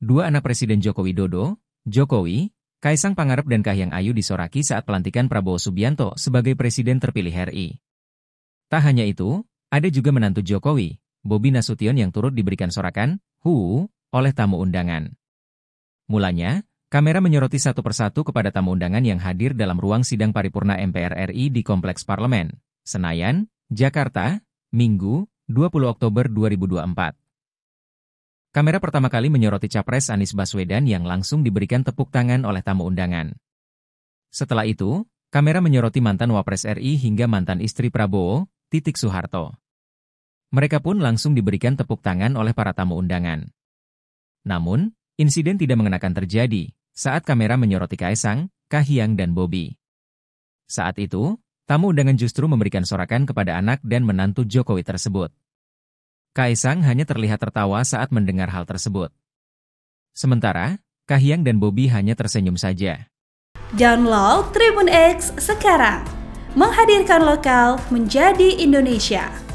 Dua anak Presiden Joko Widodo, Jokowi, Kaisang Pangarep dan Kahiyang Ayu disoraki saat pelantikan Prabowo Subianto sebagai Presiden terpilih RI. Tak hanya itu, ada juga menantu Jokowi, Bobi Nasution yang turut diberikan sorakan, hu, oleh tamu undangan. Mulanya, kamera menyoroti satu persatu kepada tamu undangan yang hadir dalam ruang sidang paripurna MPR RI di Kompleks Parlemen, Senayan, Jakarta, Minggu, 20 Oktober 2024. Kamera pertama kali menyoroti Capres Anies Baswedan yang langsung diberikan tepuk tangan oleh tamu undangan. Setelah itu, kamera menyoroti mantan Wapres RI hingga mantan istri Prabowo, Titik Soeharto. Mereka pun langsung diberikan tepuk tangan oleh para tamu undangan. Namun, insiden tidak mengenakan terjadi saat kamera menyoroti Kaisang, Kahiyang dan Bobi. Saat itu, tamu undangan justru memberikan sorakan kepada anak dan menantu Jokowi tersebut. Kaisang hanya terlihat tertawa saat mendengar hal tersebut. Sementara, Kahiyang dan Bobby hanya tersenyum saja. Download Tribun X sekarang, menghadirkan lokal menjadi Indonesia.